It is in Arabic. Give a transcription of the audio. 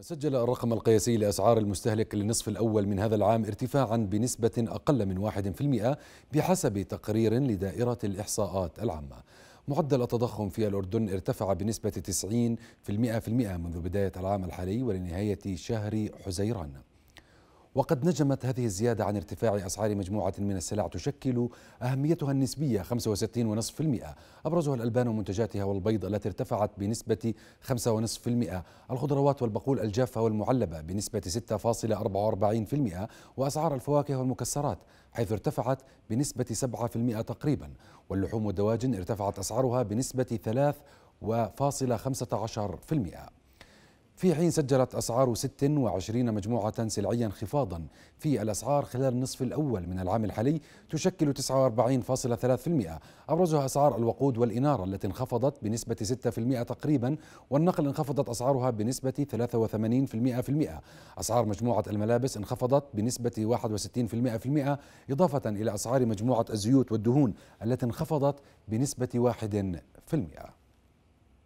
سجل الرقم القياسي لأسعار المستهلك للنصف الأول من هذا العام ارتفاعا بنسبة أقل من 1% بحسب تقرير لدائرة الإحصاءات العامة معدل التضخم في الأردن ارتفع بنسبة 90% منذ بداية العام الحالي ولنهاية شهر حزيران وقد نجمت هذه الزيادة عن ارتفاع أسعار مجموعة من السلع تشكل أهميتها النسبية 65.5% أبرزها الألبان ومنتجاتها والبيض التي ارتفعت بنسبة 5.5% الخضروات والبقول الجافة والمعلبة بنسبة 6.44% وأسعار الفواكه والمكسرات حيث ارتفعت بنسبة 7% تقريبا واللحوم والدواجن ارتفعت أسعارها بنسبة 3.15% في حين سجلت أسعار 26 مجموعة سلعية انخفاضا في الأسعار خلال النصف الأول من العام الحالي تشكل 49.3% أبرزها أسعار الوقود والإنارة التي انخفضت بنسبة 6% تقريبا والنقل انخفضت أسعارها بنسبة 83% أسعار مجموعة الملابس انخفضت بنسبة 61% إضافة إلى أسعار مجموعة الزيوت والدهون التي انخفضت بنسبة 1%